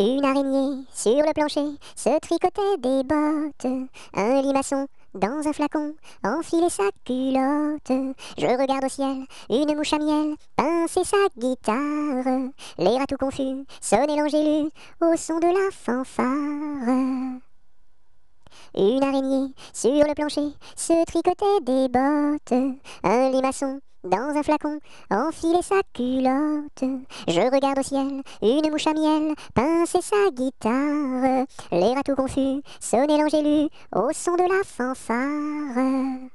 Une araignée sur le plancher se tricotait des bottes. Un limaçon dans un flacon enfilait sa culotte. Je regarde au ciel une mouche à miel pincer sa guitare. Les rats tout confus sonnaient l'angélus au son de la fanfare. Une araignée sur le plancher se tricotait des bottes. Un limaçon dans un flacon, enfiler sa culotte. Je regarde au ciel, une mouche à miel, pincer sa guitare. Les rats tout confus, sonner l'angélu au son de la fanfare.